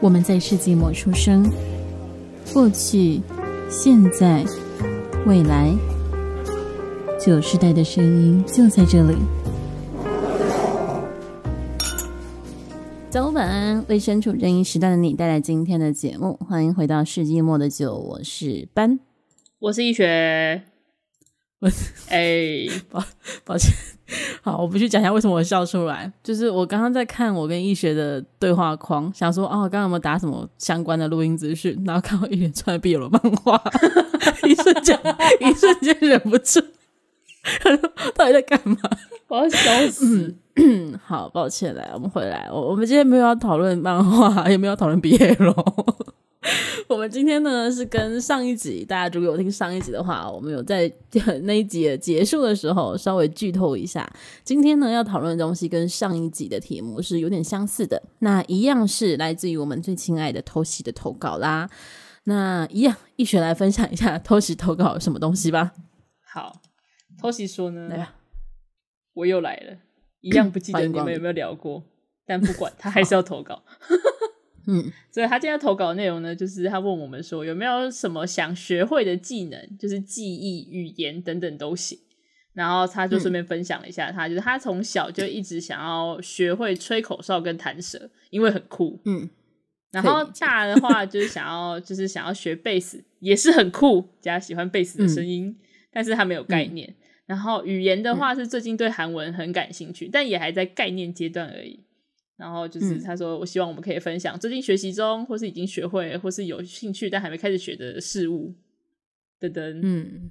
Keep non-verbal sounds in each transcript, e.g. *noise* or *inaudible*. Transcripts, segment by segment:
我们在世纪末出生，过去、现在、未来，九世代的声音就在这里。早安，为身处任意时代的你带来今天的节目。欢迎回到世纪末的酒，我是班，我是易雪。*laughs* 哎，保 *laughs* *laughs* 抱歉，好，我不去讲一下为什么我笑出来。就是我刚刚在看我跟易学的对话框，想说哦，刚刚有没有打什么相关的录音资讯？然后看我一连串的业了漫画，一瞬间，一瞬间忍不住，到底在干嘛？我要笑死。好，抱歉来，我们回来，我们今天没有要讨论漫画，也没有讨论毕业咯。*laughs* 我们今天呢是跟上一集，大家如果有听上一集的话，我们有在那一集结束的时候稍微剧透一下。今天呢要讨论的东西跟上一集的题目是有点相似的，那一样是来自于我们最亲爱的偷袭的投稿啦。那一样，一雪来分享一下偷袭投稿什么东西 *laughs* 吧。好，偷袭说呢，来吧，我又来了，一样不记得你们有没有聊过，但不管他还是要投稿。嗯，所以他今天投稿的内容呢，就是他问我们说有没有什么想学会的技能，就是记忆、语言等等都行。然后他就顺便分享了一下，他就是他从小就一直想要学会吹口哨跟弹舌，因为很酷。嗯，然后大的话就是想要就是想要学贝斯，也是很酷，加喜欢贝斯的声音，但是他没有概念。然后语言的话是最近对韩文很感兴趣，但也还在概念阶段而已。然后就是他说：“我希望我们可以分享最近学习中，或是已经学会，或是有兴趣但还没开始学的事物。”等等。嗯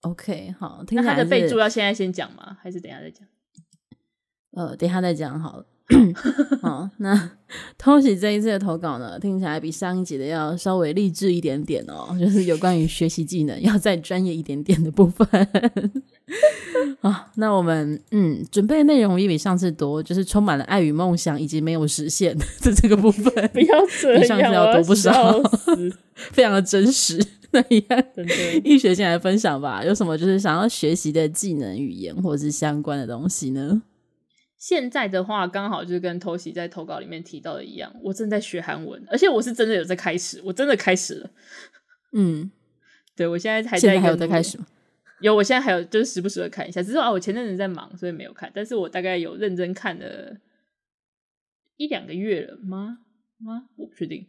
，OK，好。那他的备注要现在先讲吗？还是等下再讲？呃，等下再讲好了。*coughs* 好，那 *laughs* 偷袭这一次的投稿呢，听起来比上一集的要稍微励志一点点哦，就是有关于学习技能要再专业一点点的部分。*laughs* 好，那我们嗯，准备内容也比上次多，就是充满了爱与梦想以及没有实现的这个部分，*laughs* 比上次要多不少，非常的真实。那一样，易学先来分享吧，有什么就是想要学习的技能、语言或者是相关的东西呢？现在的话，刚好就跟偷袭在投稿里面提到的一样，我正在学韩文，而且我是真的有在开始，我真的开始了。嗯，对，我现在还在有在开始吗？有，我现在还有就是时不时的看一下，只是啊，我前阵子在忙，所以没有看，但是我大概有认真看了一两个月了吗？吗？我不确定。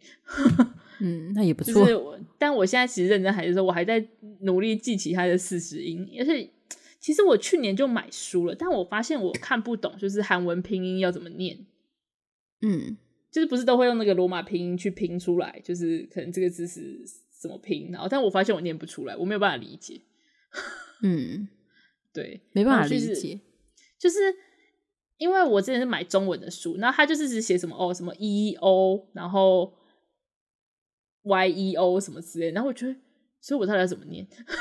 嗯，那也不错。就是我，但我现在其实认真还是说，我还在努力记起他的四十音，也是。其实我去年就买书了，但我发现我看不懂，就是韩文拼音要怎么念。嗯，就是不是都会用那个罗马拼音去拼出来，就是可能这个字是怎么拼，然后但我发现我念不出来，我没有办法理解。*laughs* 嗯，对，没办法理解，就是因为我之前是买中文的书，那他就是只写什么哦什么 e e o，然后 y e o 什么之类，然后我觉得，所以我到底要怎么念。*laughs*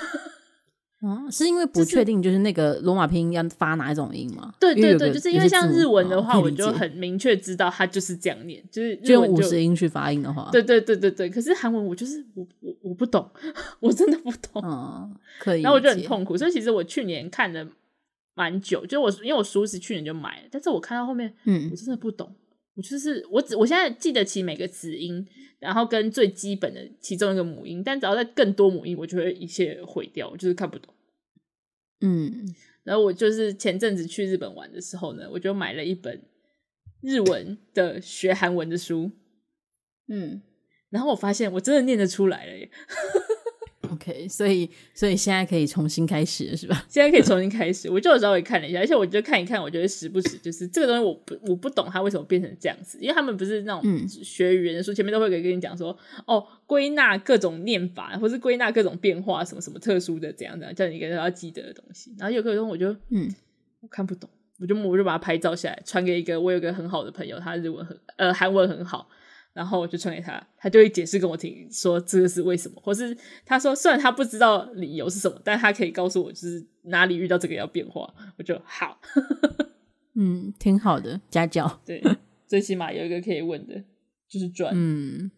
嗯，是因为不确定就是那个罗马拼音要发哪一种音吗？对对对，就是因为像日文的话，我就很明确知道它就是这样念，就是用五十音去发音的话。对对对对对，可是韩文我就是我我我不懂，*laughs* 我真的不懂。嗯，可以。然后我就很痛苦，所以其实我去年看的蛮久，就是我因为我书是去年就买了，但是我看到后面，嗯，我真的不懂。我就是我只我现在记得起每个子音，然后跟最基本的其中一个母音，但只要在更多母音，我就会一切毁掉，就是看不懂。嗯，然后我就是前阵子去日本玩的时候呢，我就买了一本日文的学韩文的书，嗯，然后我发现我真的念得出来了耶。*laughs* OK，所以所以现在可以重新开始是吧？*laughs* 现在可以重新开始。我就稍微看了一下，而且我就看一看，我觉得时不时就是这个东西，我不我不懂它为什么变成这样子，因为他们不是那种学语言的书，前面都会给跟你讲说哦，归纳各种念法，或是归纳各种变化，什么什么特殊的怎样怎样，叫你跟他要记得的东西。然后有课的我就嗯，我看不懂，我就我就把它拍照下来，传给一个我有个很好的朋友，他日文很呃韩文很好。然后我就传给他，他就会解释跟我听，说这个是为什么，或是他说虽然他不知道理由是什么，但他可以告诉我，就是哪里遇到这个要变化，我就好。嗯，挺好的，家教对，最起码有一个可以问的，就是转。嗯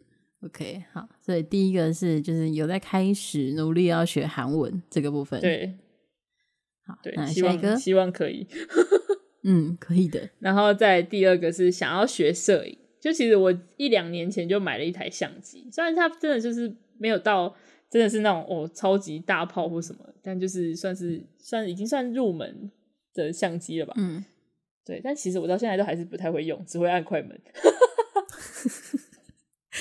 ，OK，好，所以第一个是就是有在开始努力要学韩文这个部分，对，好，对，希望可以，嗯，可以的。然后再第二个是想要学摄影。就其实我一两年前就买了一台相机，虽然它真的就是没有到真的是那种哦超级大炮或什么，但就是算是算已经算入门的相机了吧。嗯，对，但其实我到现在都还是不太会用，只会按快门。*laughs*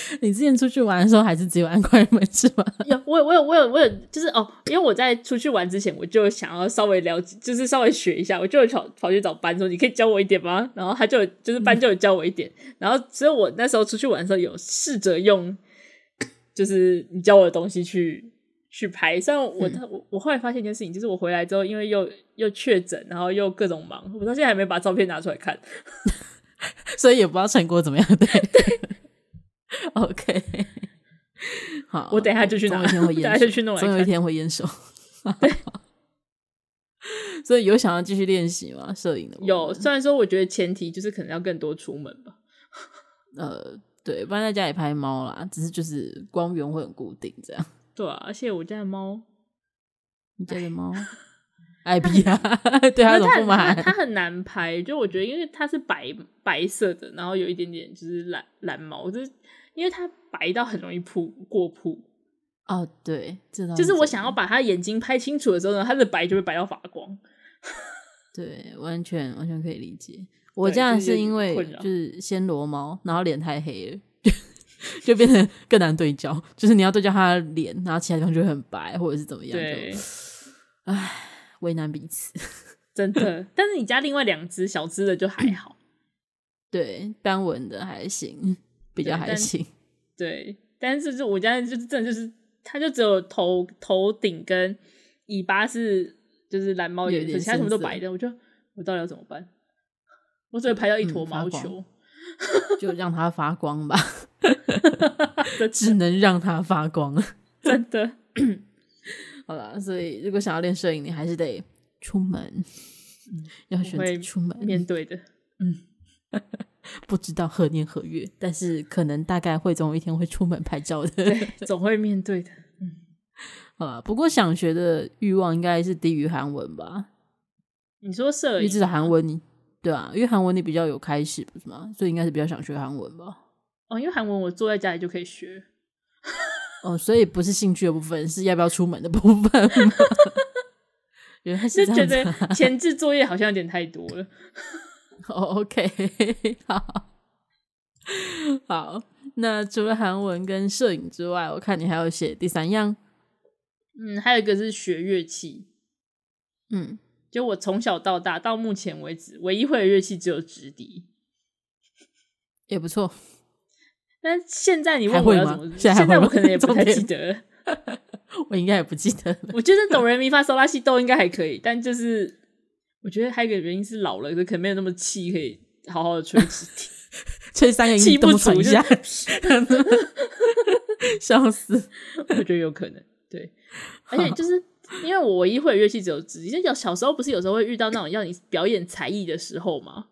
*laughs* 你之前出去玩的时候还是只有安快人是吗？有我有我有我有我有，就是哦，因为我在出去玩之前，我就想要稍微了解，就是稍微学一下，我就跑跑去找班说：“你可以教我一点吗？”然后他就就是班就有教我一点，然后所以，我那时候出去玩的时候有试着用，就是你教我的东西去去拍。虽然我我我后来发现一件事情，就是我回来之后，因为又又确诊，然后又各种忙，我到现在还没把照片拿出来看，*laughs* 所以也不知道成果怎么样。对对。*laughs* *laughs* OK，*laughs* 好，我等一下就去拿，等一下就去弄。总有一天会验收，对。所以有想要继续练习吗？摄影的有，虽然说我觉得前提就是可能要更多出门吧。呃，对，不然在家里拍猫啦，只是就是光源会很固定这样。对，啊，而且我家的猫，你家的猫，*laughs* IP 啊，对它怎么？它很难拍，就我觉得因为它是白白色的，然后有一点点就是蓝蓝毛，就是。因为它白到很容易扑过曝哦，对，就是我想要把它眼睛拍清楚的时候呢，它的白就会白到发光。*laughs* 对，完全完全可以理解。我这样是因为就是暹罗猫，然后脸太黑了，就变成更难对焦。就是你要对焦它的脸，然后其他地方就很白，或者是怎么样，就唉，为难彼此，真的。*laughs* 但是你家另外两只小只的就还好，对，单纹的还行。比较还行，*laughs* 对，但是就我家就是真的就是，它就只有头头顶跟尾巴是就是蓝毛眼，其他什么都白的。我就得我到底要怎么办？我只会拍到一坨毛球，*laughs* 就让它发光吧，*laughs* 只能让它发光，真的。好了，所以如果想要练摄影，你还是得出门，要选择出门面对的，嗯。不知道何年何月，但是可能大概会总有一天会出门拍照的，总会面对的。嗯，好吧。不过想学的欲望应该是低于韩文吧？你说摄影？直韩文你对啊，因为韩文你比较有开始不是吗？所以应该是比较想学韩文吧？哦，因为韩文我坐在家里就可以学。哦，所以不是兴趣的部分，是要不要出门的部分？*laughs* 原来是这样觉得前置作业好像有点太多了。*laughs* *laughs* O K，*laughs* 好好。那除了韩文跟摄影之外，我看你还要写第三样。嗯，还有一个是学乐器。嗯，就我从小到大到目前为止，唯一会的乐器只有直笛，也不错。*laughs* 但现在你问我还会吗？现在我可能也不太记得。我应该也不记得。我觉得懂人民发唆拉西都应该还可以，但就是。我觉得还有一个原因是老了，可能没有那么气，可以好好的吹 *laughs* 气，吹三个音都不下 *laughs* 笑死！*laughs* 我觉得有可能，对。而且就是因为我唯一会乐器只有笛，就小小时候不是有时候会遇到那种要你表演才艺的时候嘛。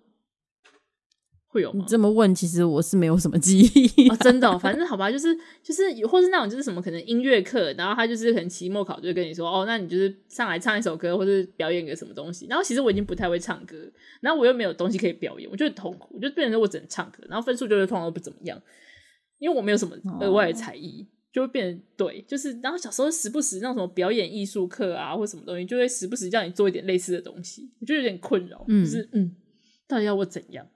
会有你这么问，其实我是没有什么记忆，真的。反正好吧，就是就是，或是那种就是什么可能音乐课，然后他就是可能期末考就跟你说，哦，那你就是上来唱一首歌，或者表演个什么东西。然后其实我已经不太会唱歌，然后我又没有东西可以表演，我就很痛苦，我就变成我只能唱歌。然后分数就会通常不怎么样，因为我没有什么额外的才艺，就会变成对，就是然后小时候时不时那种什么表演艺术课啊，或什么东西，就会时不时叫你做一点类似的东西，我就有点困扰，就是嗯，到底要我怎样？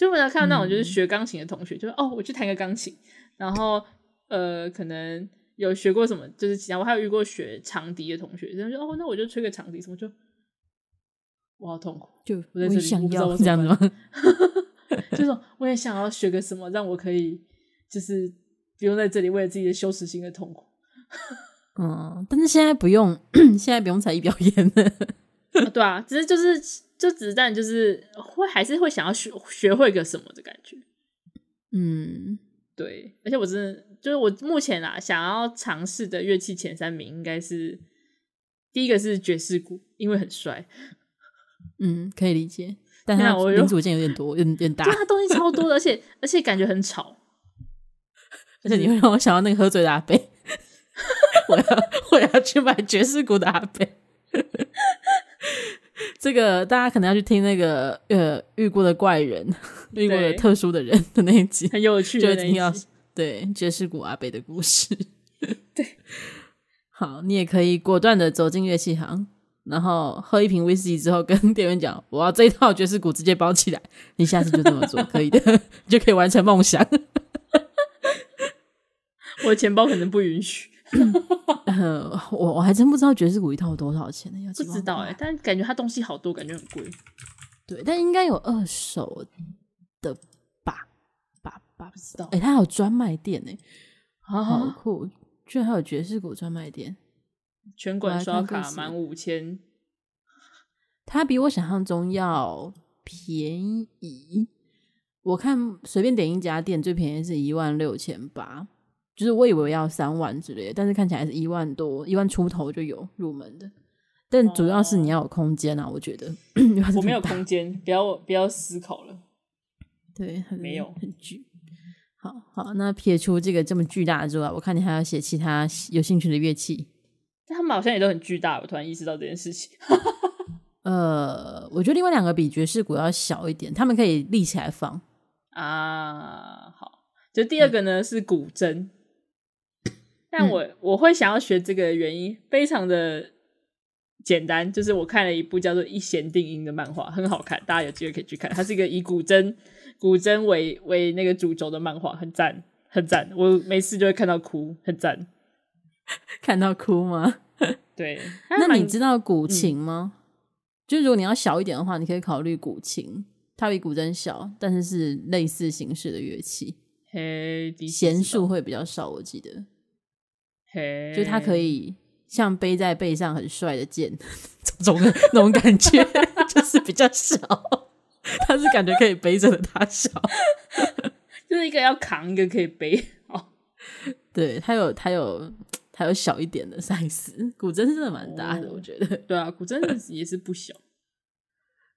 就我能看到那种，就是学钢琴的同学，就是哦，我去弹个钢琴，然后呃，可能有学过什么，就是其他。我还有遇过学长笛的同学，然觉哦，那我就吹个长笛什么，就我好痛苦，就我在这里不知道我这样子吗？*laughs* 就是我也想要学个什么，让我可以就是不用在这里为了自己的羞耻心的痛苦。*laughs* 嗯，但是现在不用，*coughs* 现在不用才艺表演了。对啊，只是就是。就子弹就是会还是会想要学学会个什么的感觉，嗯，对，而且我真的就是我目前啊想要尝试的乐器前三名应该是第一个是爵士鼓，因为很帅，嗯，可以理解，但它音组件有点多，有点大，*laughs* 它东西超多的，而且而且感觉很吵，*laughs* 而且你会让我想到那个喝醉的阿贝，*laughs* 我要我要去买爵士鼓的阿贝。这个大家可能要去听那个呃遇过的怪人、遇过的特殊的人的那一集，很有趣。就一定要对爵士鼓阿北的故事。*laughs* 对，好，你也可以果断的走进乐器行，然后喝一瓶威士忌之后，跟店员讲：“我要这一套爵士鼓直接包起来。”你下次就这么做，可以的，*laughs* 你就可以完成梦想。*laughs* 我的钱包可能不允许。*laughs* 我我还真不知道爵士鼓一套多少钱呢？不知道哎，但感觉它东西好多，感觉很贵。对，但应该有二手的吧？吧吧，不知道。哎，它有专卖店呢，好酷！居然还有爵士鼓专卖店，全馆刷卡满五千。它比我想象中要便宜。我看随便点一家店，最便宜是一万六千八。就是我以为要三万之类，但是看起来是一万多，一万出头就有入门的。但主要是你要有空间啊，我觉得我没有空间，不要不要思考了。*laughs* 对，没有很巨。好好，那撇除这个这么巨大之外，我看你还要写其他有兴趣的乐器。他们好像也都很巨大，我突然意识到这件事情。*laughs* 呃，我觉得另外两个比爵士鼓要小一点，他们可以立起来放啊。好，就第二个呢是古筝。但我我会想要学这个原因非常的简单，就是我看了一部叫做《一弦定音》的漫画，很好看，大家有机会可以去看。它是一个以古筝、古筝为为那个主轴的漫画，很赞，很赞。我每次就会看到哭，很赞。*laughs* 看到哭吗？*laughs* 对。那你知道古琴吗？就如果你要小一点的话，你可以考虑古琴，它比古筝小，但是是类似形式的乐器。嘿，弦数会比较少，我记得。就它可以像背在背上很帅的剑，*laughs* 这种那种感觉，*laughs* 就是比较小。它是感觉可以背着的大小，*laughs* 就是一个要扛一个可以背。对，它有它有它有小一点的 size，古筝真的蛮大的，我觉得。对啊，古筝也是不小。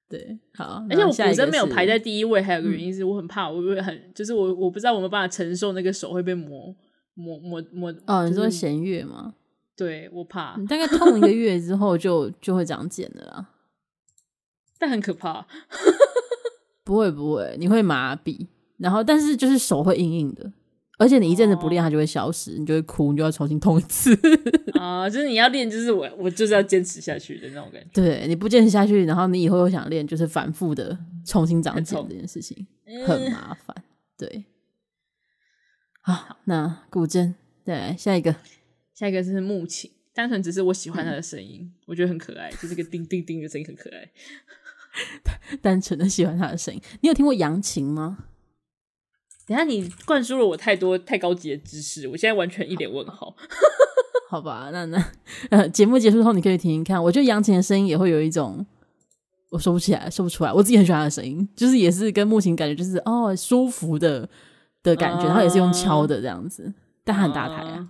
对，好。而且我古筝没有排在第一位，还有个原因是我很怕我会很，就是我我不知道我们办法承受那个手会被磨。磨磨磨哦，你说弦乐吗？对，我怕。你大概痛一个月之后，*laughs* 就就会长茧的啦。但很可怕。不会不会，你会麻痹，然后但是就是手会硬硬的，而且你一阵子不练，它就会消失，你就会哭，你就要重新痛一次。*laughs* 啊，就是你要练，就是我我就是要坚持下去的那种感觉。对，你不坚持下去，然后你以后又想练，就是反复的重新长茧这件事情很麻烦。对。好，那古筝对，下一个，下一个是木琴，单纯只是我喜欢它的声音，我觉得很可爱，就是个叮叮叮的声音很可爱，*laughs* 单纯的喜欢它的声音。你有听过扬琴吗？*laughs* 等下你灌输了我太多太高级的知识，我现在完全一脸问号。*laughs* 好吧，那那嗯，节目结束后你可以听听看，我觉得扬琴的声音也会有一种，我说不起来，说不出来，我自己很喜欢他的声音，就是也是跟木琴感觉就是哦舒服的。的感觉，然后也是用敲的这样子，但很大台啊，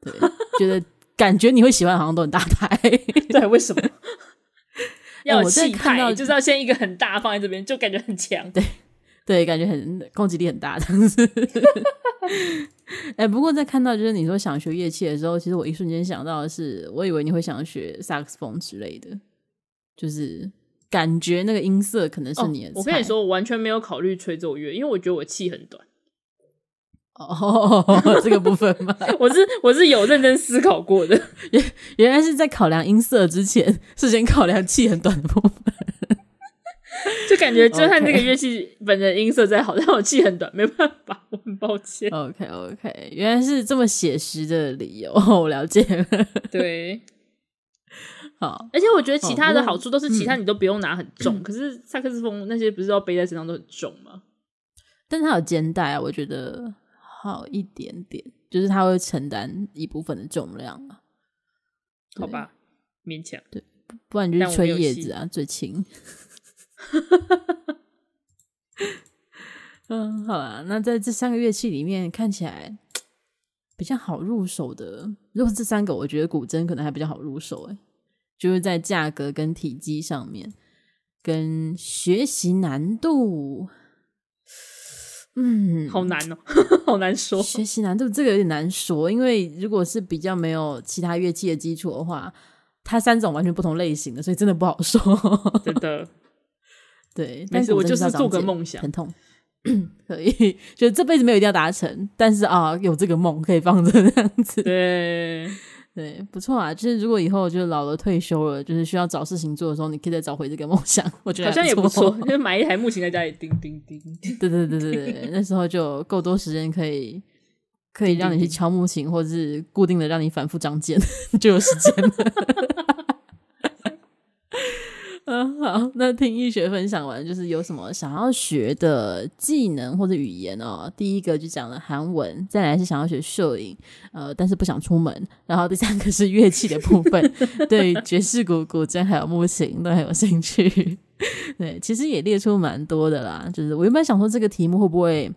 对，*laughs* 觉得感觉你会喜欢，好像都很大台，*laughs* 对，为什么？*laughs* 要气派，就是要先一个很大放在这边，就感觉很强，对，对，感觉很攻击力很大这样子。哎，不过在看到就是你说想学乐器的时候，其实我一瞬间想到的是，我以为你会想学萨克斯风之类的，就是感觉那个音色可能是你的。我跟你说，我完全没有考虑吹奏乐，因为我觉得我气很短。哦，这个部分吗？*laughs* 我是我是有认真思考过的，*laughs* 原原来是在考量音色之前，事先考量气很短的部分，*laughs* 就感觉就算这个乐器本身音色再好，但我气很短，没办法，我很抱歉。OK OK，原来是这么写实的理由，我了解了。对，好，而且我觉得其他的好处都是其他你都不用拿很重，可是萨克斯风那些不是要背在身上都很重吗？但它有肩带啊，我觉得。好一点点，就是他会承担一部分的重量好吧，勉强对，不然就吹叶子啊，最轻。*laughs* 嗯，好啊，那在这三个乐器里面，看起来比较好入手的，如果这三个，我觉得古筝可能还比较好入手，哎，就是在价格跟体积上面，跟学习难度。嗯，好难哦，好难说。学习难度这个有点难说，因为如果是比较没有其他乐器的基础的话，它三种完全不同类型的，所以真的不好说。真的，对，但是我就是做个梦想，很痛 *laughs* 可以，就这辈子没有一定要达成，但是啊，有这个梦可以放着这样子。对。对，不错啊！就是如果以后就是老了退休了，就是需要找事情做的时候，你可以再找回这个梦想。我觉得好像也不错，就买一台木琴在家里叮叮叮。对对对对对，那时候就够多时间，可以可以让你去敲木琴，或者是固定的让你反复张键，*laughs* 就有时间。*laughs* *laughs* 嗯，好，那听易学分享完，就是有什么想要学的技能或者语言哦。第一个就讲了韩文，再来是想要学摄影，呃，但是不想出门，然后第三个是乐器的部分，*laughs* 对爵士鼓、古筝还有木琴都很有兴趣。*laughs* 对，其实也列出蛮多的啦，就是我原本想说这个题目会不会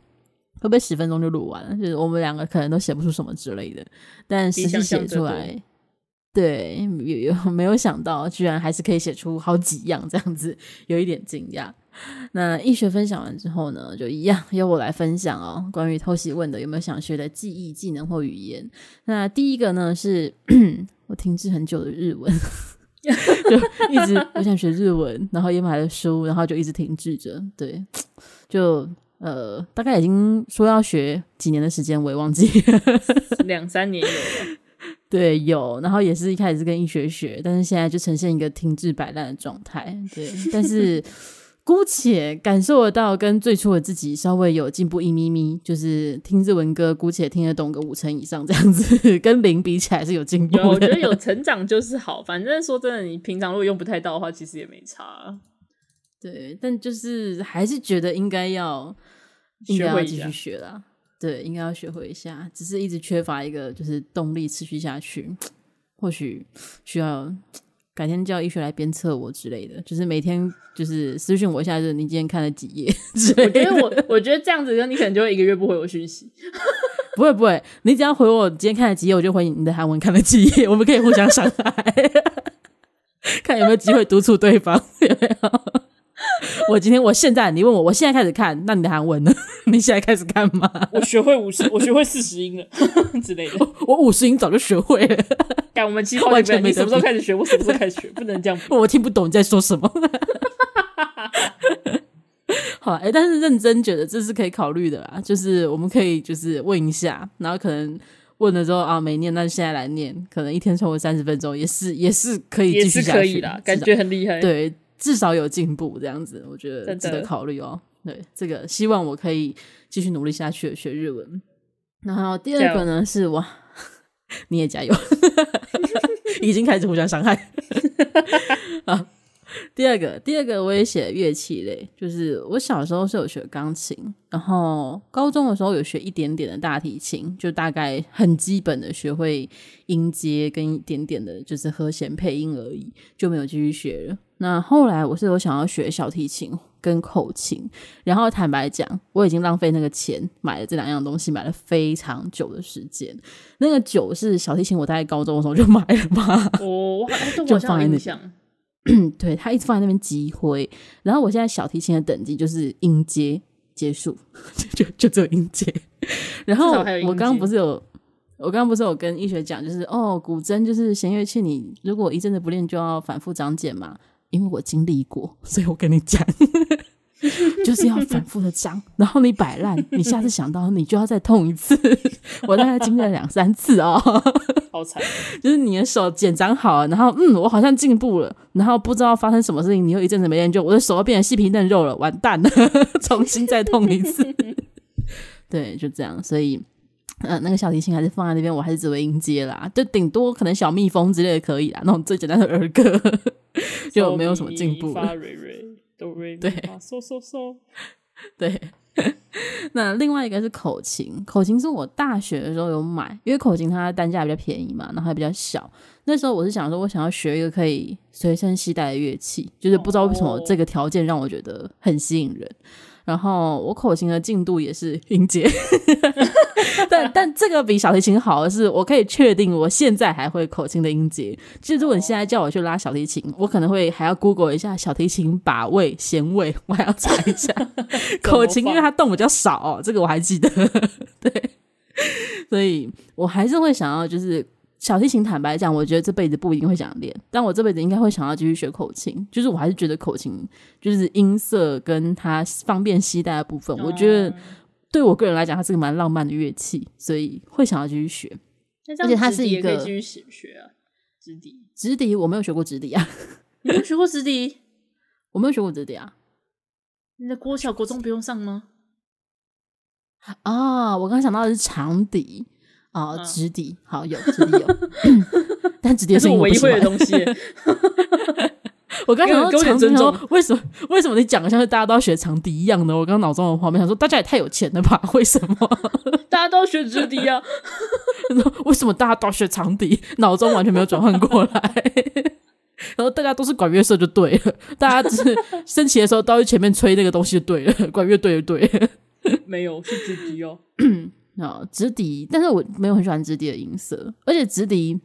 会不会十分钟就录完，就是我们两个可能都写不出什么之类的，但实际写出来。对，*laughs* 有有没有想到，居然还是可以写出好几样这样子，有一点惊讶。那医学分享完之后呢，就一样由我来分享哦。关于偷袭问的，有没有想学的记忆技能或语言？那第一个呢，是 *coughs* 我停滞很久的日文，*laughs* 就一直我想学日文，然后也买了书，然后就一直停滞着。对，就呃，大概已经说要学几年的时间，我也忘记 *laughs* 两三年有了。*laughs* 对，有，然后也是一开始是跟易学学，但是现在就呈现一个停滞摆烂的状态。对，*laughs* 但是姑且感受得到，跟最初的自己稍微有进步一咪咪，就是听日文歌，姑且听得懂个五成以上这样子，跟零比起来是有进步。我觉得有 *laughs* 成长就是好，反正说真的，你平常如果用不太到的话，其实也没差。对，但就是还是觉得应该要，应该继续学啦。对，应该要学会一下，只是一直缺乏一个就是动力持续下去，或许需要改天叫医学来鞭策我之类的。就是每天就是私讯我一下，就是你今天看了几页。我觉得我我觉得这样子，你可能就会一个月不回我讯息。*laughs* 不会不会，你只要回我今天看了几页，我就回你的韩文看了几页，我们可以互相伤害，*laughs* 看有没有机会督促对方，没有。*laughs* 我今天，我现在你问我，我现在开始看，那你的韩文呢？*laughs* 你现在开始看吗？我学会五十，我学会四十音了 *laughs* 之类的。我五十音早就学会了。赶我们七号准备，你什么时候开始学？我什么时候开始学？不能这样。我听不懂你在说什么。好，哎，但是认真觉得这是可以考虑的啦。就是我们可以就是问一下，然后可能问了之后啊没念，那就现在来念。可能一天重复三十分钟，也是也是可以，也是可以的，感觉很厉害。对。至少有进步，这样子我觉得值得考虑哦。对，这个希望我可以继续努力下去学日文。然后第二个呢是，我 *laughs* 你也加油，*laughs* 已经开始互相伤害啊。*laughs* 第二个，第二个我也写乐器类，就是我小时候是有学钢琴，然后高中的时候有学一点点的大提琴，就大概很基本的学会音阶跟一点点的，就是和弦配音而已，就没有继续学了。那后来我是有想要学小提琴跟口琴，然后坦白讲，我已经浪费那个钱买了这两样东西，买了非常久的时间。那个久是小提琴，我在高中的时候就买了吧，哦，我好像 *laughs* 就放在那，*clears throat* 对他一直放在那边积灰。然后我现在小提琴的等级就是音阶结束，*laughs* 就就只有音阶。然后我刚刚不是有，我刚刚不是有跟医学讲，就是哦，古筝就是弦乐器，你如果一阵子不练，就要反复长茧嘛。因为我经历过，所以我跟你讲，*laughs* 就是要反复的长，然后你摆烂，你下次想到你就要再痛一次。*laughs* 我大概经历了两三次哦，*laughs* 好惨，就是你的手剪长好了，然后嗯，我好像进步了，然后不知道发生什么事情，你又一阵子没练就，我的手又变得细皮嫩肉了，完蛋了，重新再痛一次。对，就这样，所以。嗯，那个小提琴还是放在那边，我还是只会音阶啦，就顶多可能小蜜蜂之类的可以啦，那种最简单的儿歌就没有什么进步了。*laughs* 对，*laughs* 对，对，对，对。那另外一个是口琴，口琴是我大学的时候有买，因为口琴它单价比较便宜嘛，然后还比较小。那时候我是想说，我想要学一个可以随身携带的乐器，就是不知道为什么这个条件让我觉得很吸引人。然后我口琴的进度也是音阶，*laughs* 但但这个比小提琴好的是，我可以确定我现在还会口琴的音阶。其实如果你现在叫我去拉小提琴，我可能会还要 Google 一下小提琴把位、弦位，我还要查一下 *laughs* 口琴，因为它动比较少哦。这个我还记得，*laughs* 对，所以我还是会想要就是。小提琴，坦白讲，我觉得这辈子不一定会想练，但我这辈子应该会想要继续学口琴。就是我还是觉得口琴就是音色跟它方便携带的部分，我觉得对我个人来讲，它是个蛮浪漫的乐器，所以会想要继续学。而且它是一个可以继续学啊，直笛，直笛我没有学过直笛啊，*laughs* 你没学过直笛，我没有学过直笛啊。你的国小国中不用上吗？啊，我刚想到的是长笛。啊，直笛，好有直笛有，*laughs* 但直笛是我一会的东西。*laughs* 我刚刚说长笛，为什么？为什么你讲的像是大家都要学长笛一样的？我刚脑中的画面想说，大家也太有钱了吧？为什么 *laughs* 大家都要学直笛啊？为什么大家都要学长笛？脑中完全没有转换过来。然后大家都是管乐社就对了，大家只是升旗的时候都去前面吹那个东西，就对，管乐队就对。没有是直笛哦。啊，直笛，但是我没有很喜欢直笛的音色，而且直笛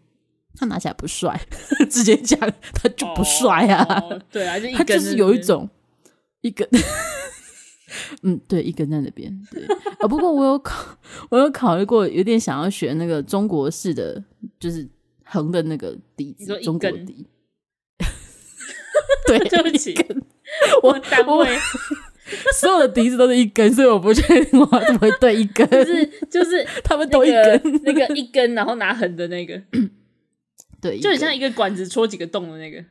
它拿起来不帅，*laughs* 直接讲它就不帅啊。对啊，就 *laughs* 就是有一种一根，*laughs* 嗯，对，一根在那边，对啊。不过我有考，我有考虑过，有点想要学那个中国式的，就是横的那个笛子，中国笛。对，就一根，我位。*laughs* 所有的笛子都是一根，所以我不确定我怎么对一根。是，就是 *laughs* 他们都一根，那个一根，然后拿横的那个，*coughs* 对，就很像一个管子戳几个洞的那个。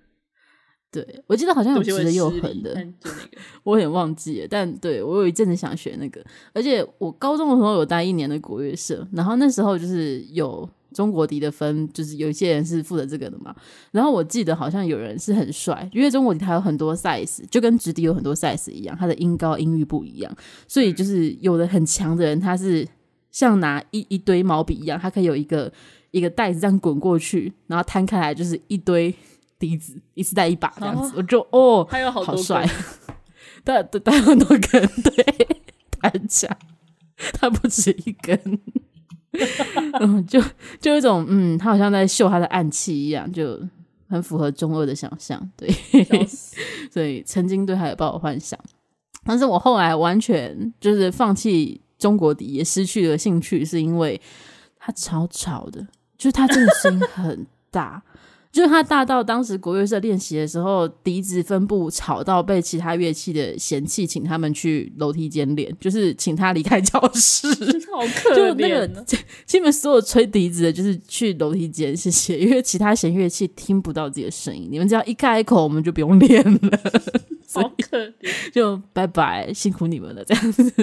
对，我记得好像有直的、有横的，就那个，*laughs* 我也忘记了。但对我有一阵子想学那个，而且我高中的时候有待一年的国乐社，然后那时候就是有。中国笛的分就是有一些人是负责这个的嘛，然后我记得好像有人是很帅，因为中国笛还有很多 size，就跟直笛有很多 size 一样，它的音高音域不一样，所以就是有的很强的人，他是像拿一一堆毛笔一样，他可以有一个一个袋子这样滚过去，然后摊开来就是一堆笛子，一次带一把这样子，我就哦，他有好帅，但但很多根，对，*laughs* 弹夹，他不止一根。*laughs* 就就一种，嗯，他好像在秀他的暗器一样，就很符合中二的想象，对，*laughs* 所以曾经对他有抱有幻想，但是我后来完全就是放弃中国底，也失去了兴趣，是因为他超吵的，就是他这个声音很大。就是他大到当时国乐社练习的时候，笛子分布吵到被其他乐器的嫌弃，请他们去楼梯间练，就是请他离开教室。好可怜，就那个，基本所有吹笛子的，就是去楼梯间谢谢，因为其他弦乐器听不到自己的声音。你们只要一开口，我们就不用练了。*laughs* 好可怜，就拜拜，辛苦你们了，这样子。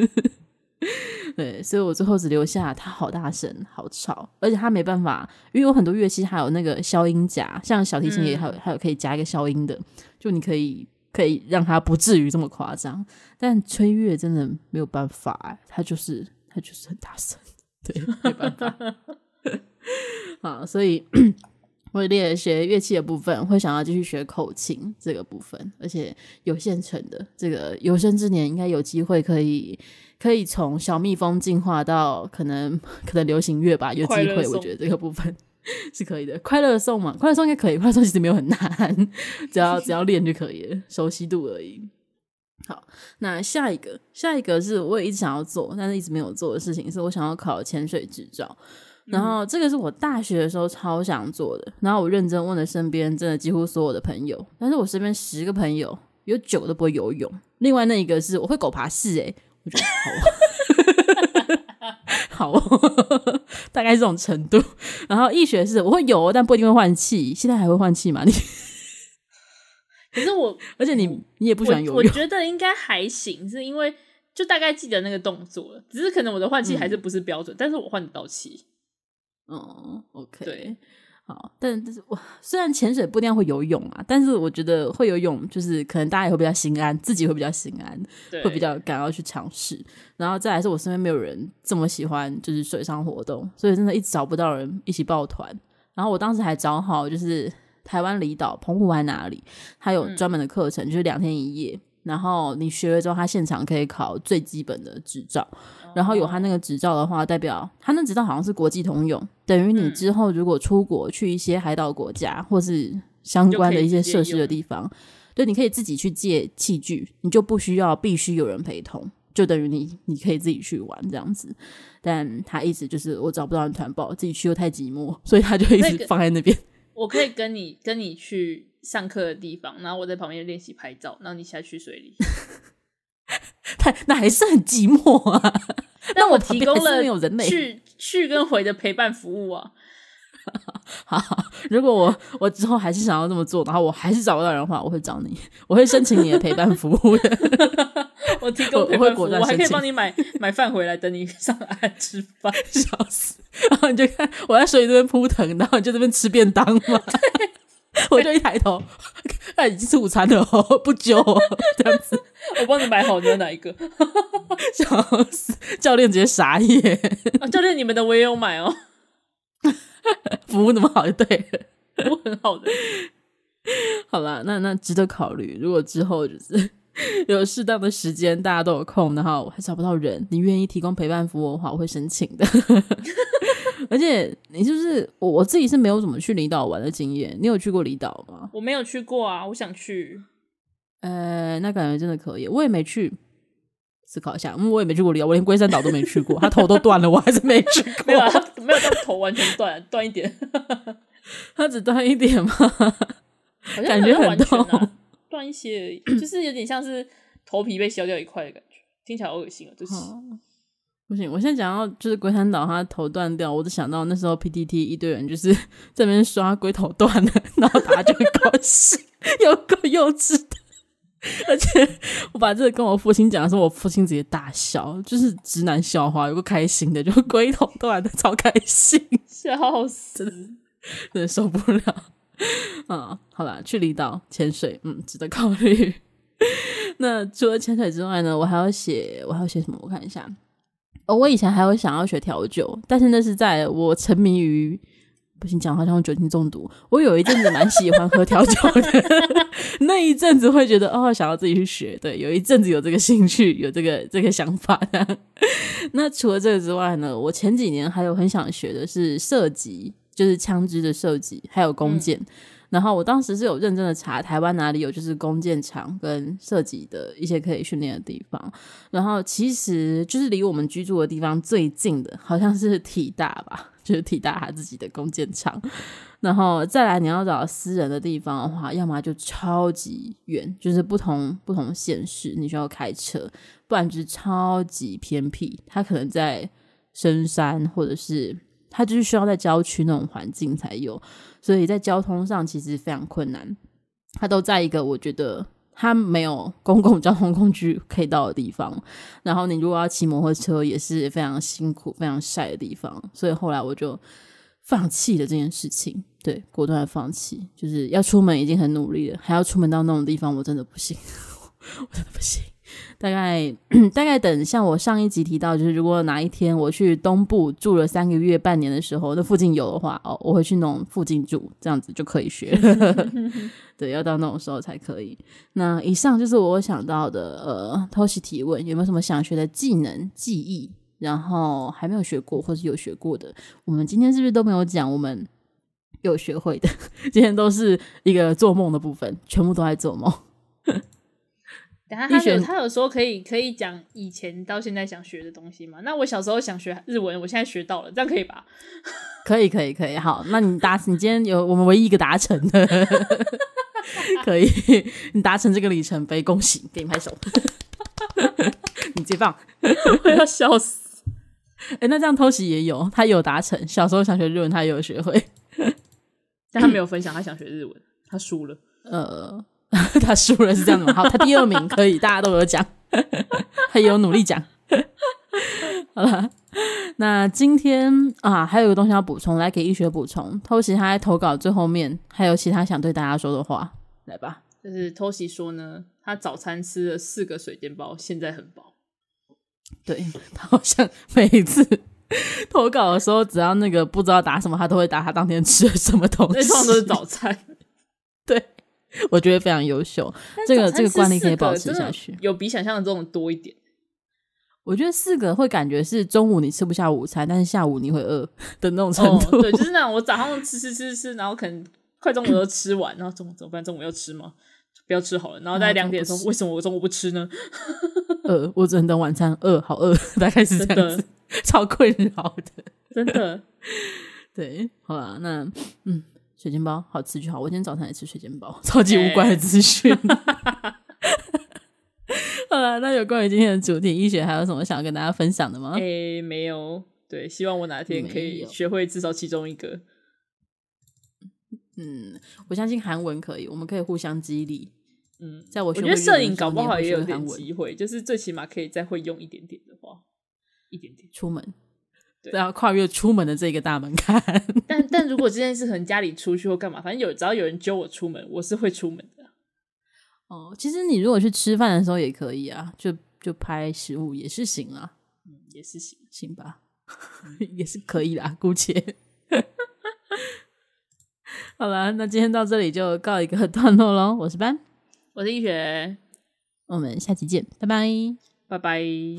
*laughs* 对，所以我最后只留下他，好大声，好吵，而且他没办法，因为有很多乐器还有那个消音夹，像小提琴也还有还有可以加一个消音的，就你可以可以让他不至于这么夸张。但吹乐真的没有办法，他就是他就是很大声，对，没办法。*laughs* 好，所以 *clears throat* 我练学乐器的部分会想要继续学口琴这个部分，而且有现成的，这个有生之年应该有机会可以。可以从小蜜蜂进化到可能可能流行乐吧，有机会我觉得这个部分 *laughs* 是可以的。快乐颂嘛，快乐颂应该可以，快乐颂其实没有很难，只要只要练就可以了，熟悉度而已。好，那下一个下一个是我也一直想要做但是一直没有做的事情，是我想要考潜水执照。然后这个是我大学的时候超想做的，然后我认真问了身边真的几乎所有的朋友，但是我身边十个朋友有九都不会游泳，另外那一个是我会狗爬式诶，好，*laughs* 好，大概是这种程度。然后易学是我会有，但不一定会换气。现在还会换气吗？你？*laughs* 可是我，而且你你也不喜欢游泳。我觉得应该还行，是因为就大概记得那个动作，只是可能我的换气还是不是标准，但是我换得到气。嗯 o k 对。好，但是我虽然潜水不一定会游泳啊，但是我觉得会游泳就是可能大家也会比较心安，自己会比较心安，会比较敢要去尝试。然后再来是我身边没有人这么喜欢就是水上活动，所以真的一直找不到人一起抱团。然后我当时还找好就是台湾离岛澎湖还哪里，他有专门的课程，就是两天一夜。然后你学了之后，他现场可以考最基本的执照。然后有他那个执照的话，代表他那执照好像是国际通用，等于你之后如果出国去一些海岛国家或是相关的一些设施的地方，对，你可以自己去借器具，你就不需要必须有人陪同，就等于你你可以自己去玩这样子。但他一直就是我找不到人团报，自己去又太寂寞，所以他就一直放在那边。我可以跟你跟你去。上课的地方，然后我在旁边练习拍照，然后你下去水里，*laughs* 那还是很寂寞啊。*laughs* 但我提供了去去跟回的陪伴服务啊。*laughs* 好，如果我我之后还是想要这么做，然后我还是找不到人的话，我会找你，我会申请你的陪伴服务的。我提供陪伴服务，我可以帮你买买饭回来，等你上岸吃饭，然后你就看我在水里这边扑腾，然后你就这边吃便当嘛。*laughs* 我就一抬头，他 *laughs* 已经吃午餐了。不久 *laughs* 这样子，我帮你买好，你要哪一个？教教练直接傻眼啊！教练，你们的我也有买哦。服务那么好，就对，服务很好的。好吧，那那值得考虑。如果之后就是。*laughs* 有适当的时间，大家都有空，然后还找不到人。你愿意提供陪伴服务的话，我会申请的。*laughs* 而且你就是我，我自己是没有怎么去离岛玩的经验。你有去过离岛吗？我没有去过啊，我想去。呃，那感觉真的可以。我也没去，思考一下，因为我也没去过离岛，我连龟山岛都没去过，他头都断了，我还是没去过。没有，他没有，到头完全断，断一点，他 *laughs* 只断一点吗？感觉很痛。断一些，*clears throat* 就是有点像是头皮被削掉一块的感觉，听起来好恶心啊！就是不行。我现在讲到就是国民党他头断掉，我就想到那时候 PTT 一堆人就是 *laughs* 在边刷龟头断的，然后大家就很高兴，*laughs* 又够幼稚的。而且我把这个跟我父亲讲的时候，我父亲直接大笑，就是直男笑话，有个开心的就龟头断的超开心，*laughs* 笑死，忍受不了。啊，*laughs* 好啦，去离岛潜水，嗯，值得考虑。*laughs* 那除了潜水之外呢，我还要写，我还要写什么？我看一下，哦，我以前还有想要学调酒，但是那是在我沉迷于，不行，讲好像我酒精中毒。我有一阵子蛮喜欢喝调酒的，*laughs* 那一阵子会觉得哦，想要自己去学。对，有一阵子有这个兴趣，有这个这个想法。那除了这个之外呢，我前几年还有很想学的是设计。就是枪支的设计，还有弓箭。然后我当时是有认真的查台湾哪里有就是弓箭厂跟设计的一些可以训练的地方。然后其实就是离我们居住的地方最近的，好像是体大吧，就是体大他自己的弓箭厂。然后再来你要找私人的地方的话，要么就超级远，就是不同不同县市，你需要开车，不然就是超级偏僻，它可能在深山或者是。它就是需要在郊区那种环境才有，所以在交通上其实非常困难。它都在一个我觉得它没有公共 *laughs* 交通工具可以到的地方。然后你如果要骑摩托车也是非常辛苦、非常晒的地方。所以后来我就放弃了这件事情，对，果断放弃。就是要出门已经很努力了，还要出门到那种地方，我真的不行，*laughs* 我真的不行。*laughs* 大概大概等像我上一集提到，就是如果哪一天我去东部住了三个月、半年的时候，那附近有的话，哦，我会去弄附近住，这样子就可以学。*laughs* *laughs* 对，要到那种时候才可以。那以上就是我想到的呃偷袭提问，有没有什么想学的技能、技艺？然后还没有学过或者有学过的，我们今天是不是都没有讲？我们有学会的，今天都是一个做梦的部分，全部都在做梦。等下，他有他有说可以可以讲以前到现在想学的东西嘛？那我小时候想学日文，我现在学到了，这样可以吧？*laughs* 可以可以可以，好，那你达你今天有我们唯一一个达成的，*laughs* 可以你达成这个里程碑，恭喜，给你拍手，*laughs* 你最棒，我要笑死！哎，那这样偷袭也有，他有达成，小时候想学日文，他也有学会，但他没有分享，他想学日文，他输了，呃。*laughs* 他输了是这样子，*laughs* 好，他第二名可以，大家都有奖，*laughs* 他也有努力奖，好了。那今天啊，还有个东西要补充，来给医学补充。偷袭他在投稿最后面还有其他想对大家说的话，来吧。就是偷袭说呢，他早餐吃了四个水煎包，现在很饱。对他好像每一次投稿的时候，只要那个不知道答什么，他都会答他当天吃了什么东西，那都是早餐。我觉得非常优秀，这个这个惯例可以保持下去。有比想象的这种多一点。我觉得四个会感觉是中午你吃不下午餐，但是下午你会饿 *laughs* 的那种程度。对，就是那样。我早上吃吃吃吃，然后可能快中午都吃完，然后中午怎么办？中午要吃吗？不要吃好了。然后在两点的时候，为什么我中午不吃呢？*laughs* 饿，我只能等晚餐。饿，好饿，*laughs* 大概是这样子。超困扰的，真的。对，好吧，那嗯。水煎包好吃就好，我今天早餐也吃水煎包，超级无关的资讯。*laughs* 好了，那有关于今天的主题医学，还有什么想要跟大家分享的吗？哎，没有。对，希望我哪天可以学会至少其中一个。嗯，我相信韩文可以，我们可以互相激励。嗯，在我我觉得摄影搞不好也有点机会，就是最起码可以再会用一点点的话，一点点出门。然后跨越出门的这个大门槛，*laughs* 但但如果这件事可能家里出去或干嘛，反正有只要有人揪我出门，我是会出门的。哦，其实你如果去吃饭的时候也可以啊，就就拍食物也是行啊，也是行行吧，*laughs* 也是可以的啊，姑且。*laughs* 好了，那今天到这里就告一个段落喽。我是班，我是医学，我们下期见，拜拜，拜拜。